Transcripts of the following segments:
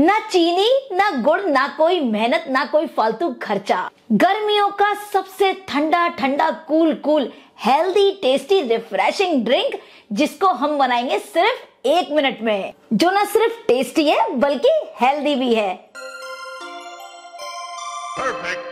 ना चीनी ना गुड़ ना कोई मेहनत ना कोई फालतू खर्चा गर्मियों का सबसे ठंडा ठंडा cool cool healthy tasty refreshing drink जिसको हम बनाएंगे सिर्फ एक मिनट में जो ना सिर्फ टेस्टी है बल्कि हेल्दी भी है Perfect.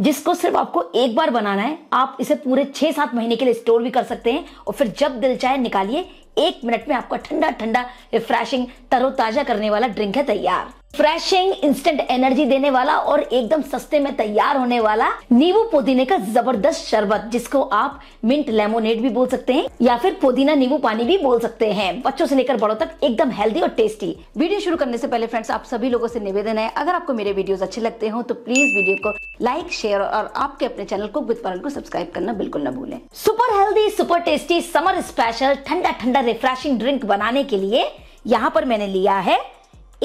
जिसको सिर्फ आपको एक बार बनाना है आप इसे पूरे छह सात महीने के लिए स्टोर भी कर सकते हैं और फिर जब दिल चाहे निकालिए एक मिनट में आपका ठंडा ठंडा रिफ्रेशिंग तरोताजा करने वाला ड्रिंक है तैयार फ्रेशिंग इंस्टेंट एनर्जी देने वाला और एकदम सस्ते में तैयार होने वाला नींबू पुदीने का जबरदस्त शरबत जिसको आप मिंट लेमोनेड भी बोल सकते हैं या फिर पुदीना नींबू पानी भी बोल सकते हैं बच्चों से लेकर बड़ों तक एकदम हेल्दी और टेस्टी वीडियो शुरू करने से पहले फ्रेंड्स आप सभी लोगों से निवेदन है अगर आपको मेरे वीडियो अच्छे लगते हो तो प्लीज वीडियो को लाइक शेयर और आपके अपने चैनल को विद को सब्सक्राइब करना बिल्कुल न भूले super healthy super tasty summer special ठंडा ठंडा रिफ्रेशिंग ड्रिंक बनाने के लिए यहाँ पर मैंने लिया है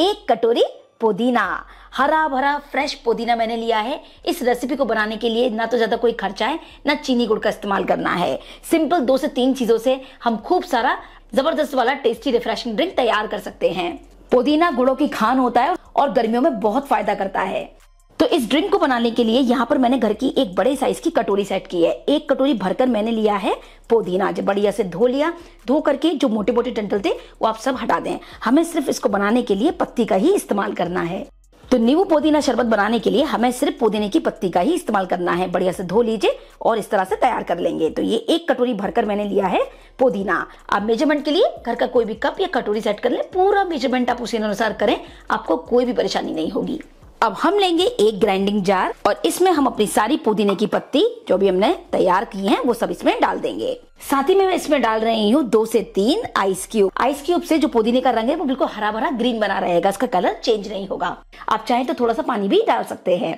एक कटोरी पुदीना हरा भरा फ्रेश पुदीना मैंने लिया है इस रेसिपी को बनाने के लिए ना तो ज़्यादा कोई खर्चा है ना चीनी गुड़ का इस्तेमाल करना है सिंपल दो से तीन चीज़ों से हम खूब सारा ज़बरदस्त वाला टेस्टी रिफ्रेशिंग ड्रिंक तैयार कर सकते हैं पुदीना गुड़ों की खान होता है और गर्मियों में बहुत फायदा करता है तो इस ड्रिंक को बनाने के लिए यहाँ पर मैंने घर की एक बड़े साइज की कटोरी सेट की है एक कटोरी भरकर मैंने लिया है पुदीना जो बढ़िया से धो लिया धो करके जो मोटे मोटे डंटल थे वो आप सब हटा दें हमें सिर्फ इसको बनाने के लिए पत्ती का ही इस्तेमाल करना है तो नींबू पुदीना शरबत बनाने के लिए हमें सिर्फ पुदीने की पत्ती का ही इस्तेमाल करना है बढ़िया से धो लीजिए और इस तरह से तैयार कर लेंगे तो ये एक कटोरी भरकर मैंने लिया है पुदीना आप मेजरमेंट के लिए घर का कोई भी कप या कटोरी सेट कर लें पूरा मेजरमेंट आप उसी अनुसार करें आपको कोई भी परेशानी नहीं होगी अब हम लेंगे एक ग्राइंडिंग जार और इसमें हम अपनी सारी पुदीने की पत्ती जो भी हमने तैयार की है वो सब इसमें डाल देंगे साथ ही में मैं इसमें डाल रही हूँ दो से तीन आइस क्यूब आइस क्यूब से जो पुदीने का रंग है वो बिल्कुल हरा भरा ग्रीन बना रहेगा इसका कलर चेंज नहीं होगा आप चाहे तो थोड़ा सा पानी भी डाल सकते हैं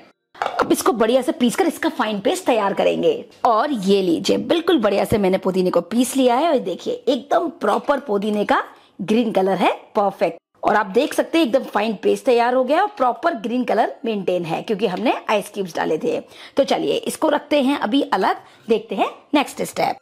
अब इसको बढ़िया से पीस कर इसका फाइन पेस्ट तैयार करेंगे और ये लीजिए बिल्कुल बढ़िया से मैंने पुदीने को पीस लिया है और देखिए एकदम प्रॉपर पुदीने का ग्रीन कलर है परफेक्ट और आप देख सकते हैं एकदम फाइन पेस्ट तैयार हो गया और प्रॉपर ग्रीन कलर मेंटेन है क्योंकि हमने आइस क्यूब्स डाले थे तो चलिए इसको रखते हैं अभी अलग देखते हैं नेक्स्ट स्टेप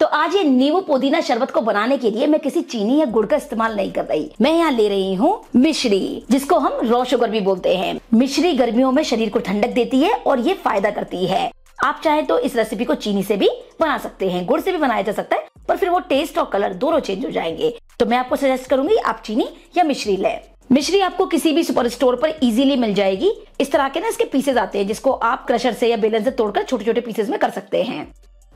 तो आज ये नींबू पुदीना शरबत को बनाने के लिए मैं किसी चीनी या गुड़ का इस्तेमाल नहीं कर रही मैं यहाँ ले रही हूँ मिश्री जिसको हम रॉ शुगर भी बोलते हैं मिश्री गर्मियों में शरीर को ठंडक देती है और ये फायदा करती है आप चाहे तो इस रेसिपी को चीनी से भी बना सकते हैं गुड़ से भी बनाया जा सकता है पर फिर वो टेस्ट और कलर दोनों चेंज हो जाएंगे तो मैं आपको सजेस्ट करूंगी आप चीनी या मिश्री लें मिश्री आपको किसी भी सुपर स्टोर पर इजीली मिल जाएगी इस तरह के ना इसके पीसेज आते हैं जिसको आप क्रशर से या बेलन से तोड़कर छोटे छोटे पीसेज में कर सकते हैं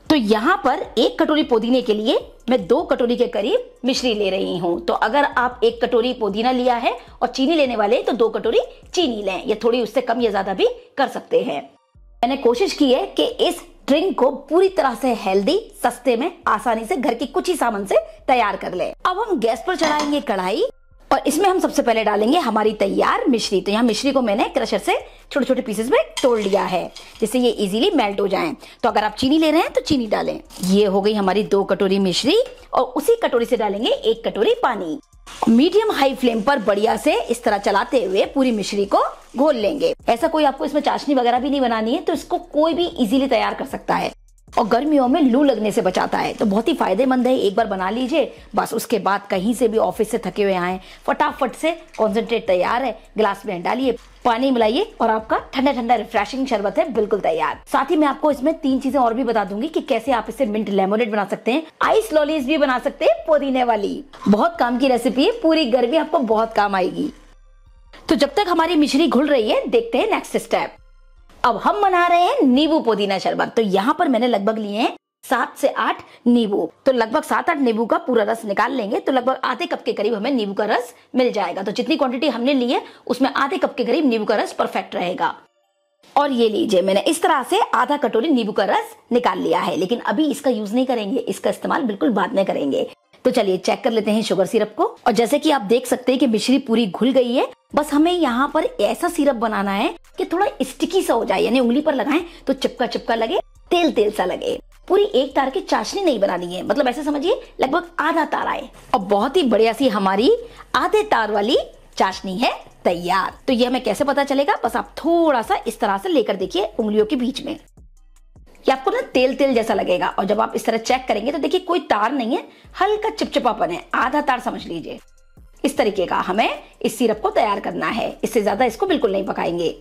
तो यहाँ पर एक कटोरी पुदीने के लिए मैं दो कटोरी के करीब मिश्री ले रही हूँ तो अगर आप एक कटोरी पुदीना लिया है और चीनी लेने वाले तो दो कटोरी चीनी लें या थोड़ी उससे कम या ज्यादा भी कर सकते हैं मैंने कोशिश की है कि इस ड्रिंक को पूरी तरह से हेल्दी सस्ते में आसानी से घर के कुछ ही सामान से तैयार कर ले अब हम गैस पर चढ़ाएंगे कढ़ाई और इसमें हम सबसे पहले डालेंगे हमारी तैयार मिश्री तो यहाँ मिश्री को मैंने क्रशर से छोटे छोटे पीसेस में तोड़ लिया है जिससे ये इजीली मेल्ट हो जाए तो अगर आप चीनी ले रहे हैं तो चीनी डालें ये हो गई हमारी दो कटोरी मिश्री और उसी कटोरी से डालेंगे एक कटोरी पानी मीडियम हाई फ्लेम पर बढ़िया से इस तरह चलाते हुए पूरी मिश्री को घोल लेंगे ऐसा कोई आपको इसमें चाशनी वगैरह भी नहीं बनानी है तो इसको कोई भी इजीली तैयार कर सकता है और गर्मियों में लू लगने से बचाता है तो बहुत ही फायदेमंद है एक बार बना लीजिए बस उसके बाद कहीं से भी ऑफिस से थके हुए आए फटाफट से कॉन्सेंट्रेट तैयार है ग्लास में डालिए पानी मिलाइए और आपका ठंडा ठंडा रिफ्रेशिंग शरबत है बिल्कुल तैयार साथ ही मैं आपको इसमें तीन चीजें और भी बता दूंगी कि कैसे आप इसे मिंट लेमोनेट बना सकते हैं आइस लॉलीज भी बना सकते हैं पुदीने वाली बहुत काम की रेसिपी है पूरी गर्मी आपको बहुत काम आएगी तो जब तक हमारी मिश्री घुल रही है देखते हैं नेक्स्ट स्टेप अब हम बना रहे हैं नींबू पुदीना शरबत तो यहाँ पर मैंने लगभग लिए हैं सात से आठ नींबू तो लगभग सात आठ नींबू का पूरा रस निकाल लेंगे तो लगभग आधे कप के करीब हमें नींबू का रस मिल जाएगा तो जितनी क्वांटिटी हमने ली है उसमें आधे कप के करीब नींबू का रस परफेक्ट रहेगा और ये लीजिए मैंने इस तरह से आधा कटोरी नींबू का रस निकाल लिया है लेकिन अभी इसका यूज नहीं करेंगे इसका इस्तेमाल बिल्कुल बाद में करेंगे तो चलिए चेक कर लेते हैं शुगर सिरप को और जैसे कि आप देख सकते हैं कि मिश्री पूरी घुल गई है बस हमें यहाँ पर ऐसा सिरप बनाना है कि थोड़ा स्टिकी सा हो जाए यानी उंगली पर लगाएं तो चिपका चिपका लगे तेल तेल सा लगे पूरी एक तार की चाशनी नहीं बनानी है मतलब ऐसे समझिए लगभग आधा तार आए और बहुत ही बढ़िया सी हमारी आधे तार वाली चाशनी है तैयार तो ये हमें कैसे पता चलेगा बस आप थोड़ा सा इस तरह से लेकर देखिए उंगलियों के बीच में ये आपको ना तेल तेल जैसा लगेगा और जब आप इस तरह चेक करेंगे तो देखिए कोई तार नहीं है हल्का चिपचिपापन है आधा तार समझ लीजिए इस तरीके का हमें इस सिरप को तैयार करना है इससे ज्यादा इसको बिल्कुल नहीं पकाएंगे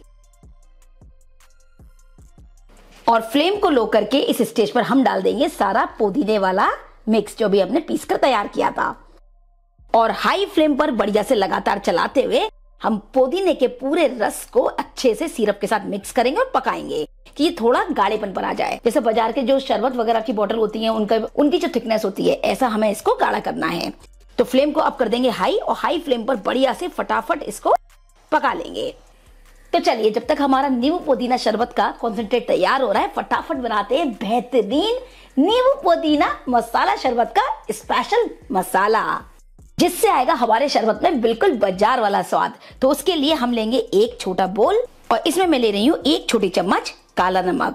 और फ्लेम को लो करके इस स्टेज पर हम डाल देंगे सारा पुदीने वाला मिक्स जो भी हमने पीस कर तैयार किया था और हाई फ्लेम पर बढ़िया से लगातार चलाते हुए हम पुदीने के पूरे रस को अच्छे से सिरप के साथ मिक्स करेंगे और पकाएंगे कि ये थोड़ा गाढ़ेपन पर आ जाए जैसे बाजार के जो शरबत वगैरह की बोतल होती है उनका उनकी जो थिकनेस होती है ऐसा हमें इसको गाढ़ा करना है तो फ्लेम को अप कर देंगे हाई और हाई फ्लेम पर बढ़िया से फटाफट इसको पका लेंगे तो चलिए जब तक हमारा नींबू पुदीना शरबत का कॉन्सेंट्रेट तैयार हो रहा है फटाफट बनाते हैं बेहतरीन नींबू पुदीना मसाला शरबत का स्पेशल मसाला जिससे आएगा हमारे शरबत में बिल्कुल बाजार वाला स्वाद तो उसके लिए हम लेंगे एक छोटा बोल और इसमें मैं ले रही हूँ एक छोटी चम्मच काला नमक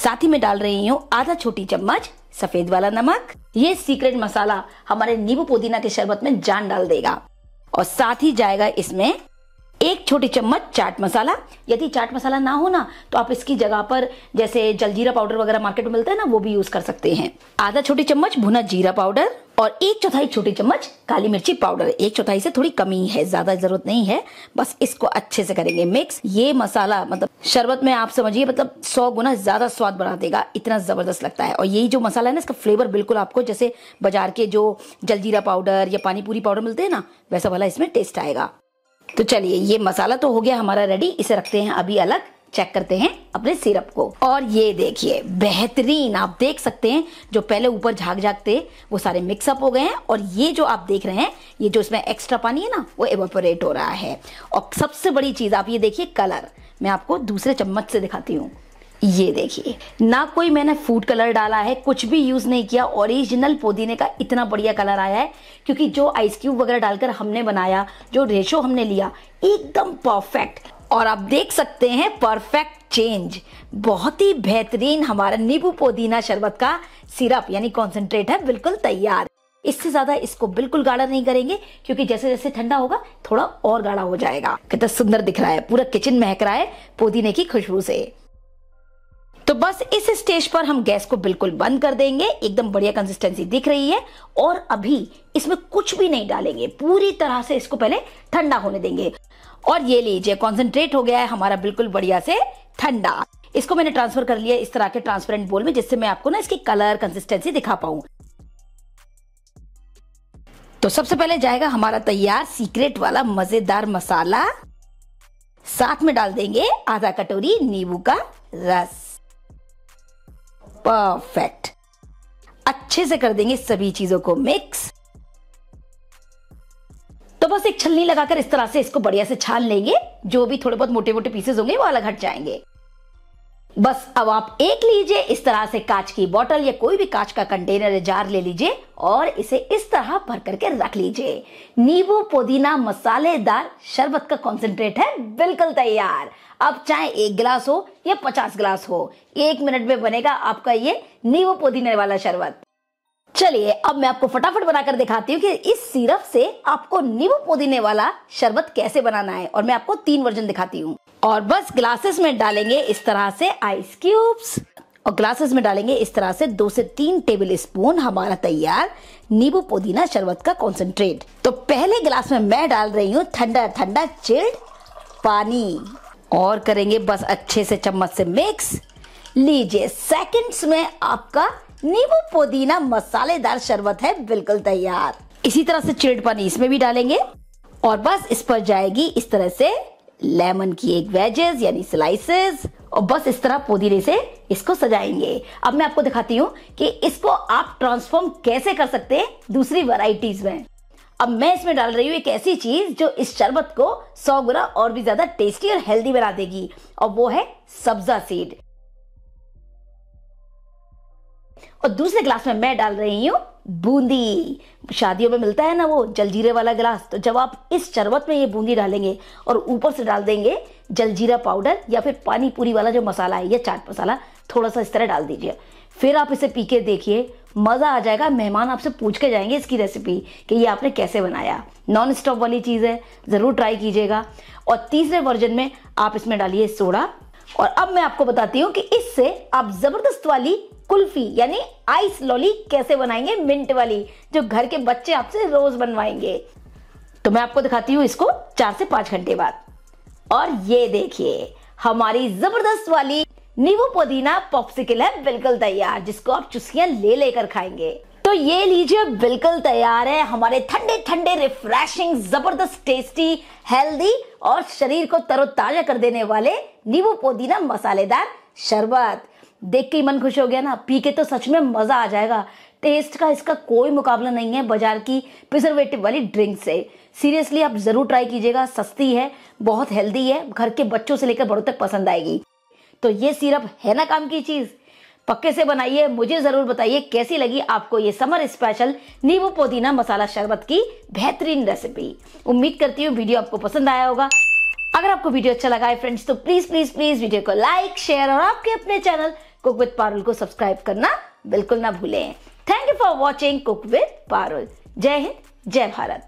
साथ ही मैं डाल रही हूँ आधा छोटी चम्मच सफेद वाला नमक ये सीक्रेट मसाला हमारे नींबू पुदीना के शरबत में जान डाल देगा और साथ ही जाएगा इसमें एक छोटी चम्मच चाट मसाला यदि चाट मसाला ना हो ना तो आप इसकी जगह पर जैसे जलजीरा पाउडर वगैरह मार्केट में मिलता है ना वो भी यूज कर सकते हैं आधा छोटी चम्मच भुना जीरा पाउडर और एक चौथाई छोटी चम्मच काली मिर्ची पाउडर एक चौथाई से थोड़ी कमी है ज्यादा जरूरत नहीं है बस इसको अच्छे से करेंगे मिक्स ये मसाला मतलब शरबत में आप समझिए मतलब सौ गुना ज्यादा स्वाद बढ़ा देगा इतना जबरदस्त लगता है और यही जो मसाला है ना इसका फ्लेवर बिल्कुल आपको जैसे बाजार के जो जलजीरा पाउडर या पानी पूरी पाउडर मिलते हैं ना वैसा वाला इसमें टेस्ट आएगा तो चलिए ये मसाला तो हो गया हमारा रेडी इसे रखते हैं अभी अलग चेक करते हैं अपने सिरप को और ये देखिए बेहतरीन आप देख सकते हैं जो पहले ऊपर झाग झागते वो सारे मिक्सअप हो गए हैं और ये जो आप देख रहे हैं ये जो इसमें एक्स्ट्रा पानी है ना वो एवोपोरेट हो रहा है और सबसे बड़ी चीज़ आप ये देखिए कलर मैं आपको दूसरे चम्मच से दिखाती हूँ ये देखिए ना कोई मैंने फूड कलर डाला है कुछ भी यूज़ नहीं किया ओरिजिनल पुदीने का इतना बढ़िया कलर आया है क्योंकि जो आइस क्यूब वगैरह डालकर हमने बनाया जो रेशो हमने लिया एकदम परफेक्ट और आप देख सकते हैं परफेक्ट चेंज बहुत ही बेहतरीन हमारा नींबू पुदीना शरबत का सिरप यानी कॉन्सेंट्रेट है बिल्कुल तैयार इससे ज्यादा इसको बिल्कुल गाढ़ा नहीं करेंगे क्योंकि जैसे जैसे ठंडा होगा थोड़ा और गाढ़ा हो जाएगा कितना सुंदर दिख रहा है पूरा किचन महक रहा है पुदीने की खुशबू से तो बस इस स्टेज पर हम गैस को बिल्कुल बंद कर देंगे एकदम बढ़िया कंसिस्टेंसी दिख रही है और अभी इसमें कुछ भी नहीं डालेंगे पूरी तरह से इसको पहले ठंडा होने देंगे और ये लीजिए कॉन्सेंट्रेट हो गया है हमारा बिल्कुल बढ़िया से ठंडा इसको मैंने ट्रांसफर कर लिया इस तरह के ट्रांसपेरेंट बोल में जिससे मैं आपको ना इसकी कलर कंसिस्टेंसी दिखा पाऊँ तो सबसे पहले जाएगा हमारा तैयार सीक्रेट वाला मजेदार मसाला साथ में डाल देंगे आधा कटोरी नींबू का रस परफेक्ट अच्छे से कर देंगे सभी चीजों को मिक्स तो बस एक छलनी लगाकर इस तरह से इसको बढ़िया से छान लेंगे जो भी थोड़े बहुत मोटे मोटे पीसेस होंगे वो अलग हट जाएंगे बस अब आप एक लीजिए इस तरह से कांच की बोतल या कोई भी कांच का कंटेनर या जार ले लीजिए और इसे इस तरह भर करके रख लीजिए नींबू पुदीना मसालेदार शरबत का कॉन्सेंट्रेट है बिल्कुल तैयार अब चाहे एक गिलास हो या पचास गिलास हो एक मिनट में बनेगा आपका ये नींबू पुदीने वाला शरबत चलिए अब मैं आपको फटाफट बनाकर दिखाती हूँ कि इस सिरप से आपको नींबू पुदीने वाला शरबत कैसे बनाना है और मैं आपको तीन वर्जन दिखाती हूँ और बस ग्लासेस में डालेंगे इस तरह से आइस क्यूब्स और ग्लासेस में डालेंगे इस तरह से दो से तीन टेबल स्पून हमारा तैयार नींबू पुदीना शरबत का कॉन्सेंट्रेट तो पहले ग्लास में मैं डाल रही हूँ ठंडा ठंडा चिल्ड पानी और करेंगे बस अच्छे से चम्मच से मिक्स लीजिए सेकंड्स में आपका नींबू पुदीना मसालेदार शरबत है बिल्कुल तैयार इसी तरह से चिल्ड पानी इसमें भी डालेंगे और बस इस पर जाएगी इस तरह से लेमन की एक वेजेस यानी स्लाइसेस और बस इस तरह पुदीने से इसको सजाएंगे अब मैं आपको दिखाती हूँ कि इसको आप ट्रांसफॉर्म कैसे कर सकते हैं दूसरी वैरायटीज में अब मैं इसमें डाल रही हूँ एक ऐसी चीज जो इस शरबत को सौ गुना और भी ज्यादा टेस्टी और हेल्दी बना देगी और वो है सब्जा सीड और दूसरे ग्लास में मैं डाल रही हूँ बूंदी शादियों में मिलता है ना वो जलजीरे वाला ग्लास तो जब आप इस शरबत में ये बूंदी डालेंगे और ऊपर से डाल देंगे जलजीरा पाउडर या फिर पानी पूरी वाला जो मसाला है या चाट मसाला थोड़ा सा इस तरह डाल दीजिए फिर आप इसे पी के देखिए मज़ा आ जाएगा मेहमान आपसे पूछ के जाएंगे इसकी रेसिपी कि ये आपने कैसे बनाया नॉन स्टॉप वाली चीज़ है ज़रूर ट्राई कीजिएगा और तीसरे वर्जन में आप इसमें डालिए सोडा और अब मैं आपको बताती हूँ कि इससे आप ज़बरदस्त वाली कुल्फी यानी आइस लॉली कैसे बनाएंगे मिंट वाली जो घर के बच्चे आपसे रोज बनवाएंगे तो मैं आपको दिखाती हूँ इसको चार से पांच घंटे बाद और ये देखिए हमारी जबरदस्त वाली नींबू पुदीना पॉप्सिकल है बिल्कुल तैयार जिसको आप चुस्कियां ले लेकर खाएंगे तो ये लीजिए बिल्कुल तैयार है हमारे ठंडे ठंडे रिफ्रेशिंग जबरदस्त टेस्टी हेल्दी और शरीर को तरोताजा कर देने वाले नींबू पुदीना मसालेदार शरबत देख के ही मन खुश हो गया ना पी के तो सच में मज़ा आ जाएगा टेस्ट का इसका कोई मुकाबला नहीं है बाजार की प्रिजर्वेटिव वाली ड्रिंक से सीरियसली आप ज़रूर ट्राई कीजिएगा सस्ती है बहुत हेल्दी है घर के बच्चों से लेकर बड़ों तक पसंद आएगी तो ये सिरप है ना काम की चीज़ पक्के से बनाइए मुझे ज़रूर बताइए कैसी लगी आपको ये समर स्पेशल नींबू पुदीना मसाला शरबत की बेहतरीन रेसिपी उम्मीद करती हूँ वीडियो आपको पसंद आया होगा अगर आपको वीडियो अच्छा लगा है फ्रेंड्स तो प्लीज़ प्लीज़ प्लीज़ वीडियो को लाइक शेयर और आपके अपने चैनल कुक विद पारुल को सब्सक्राइब करना बिल्कुल ना भूलें thank you for watching cook with Parul जय हिंद जय भारत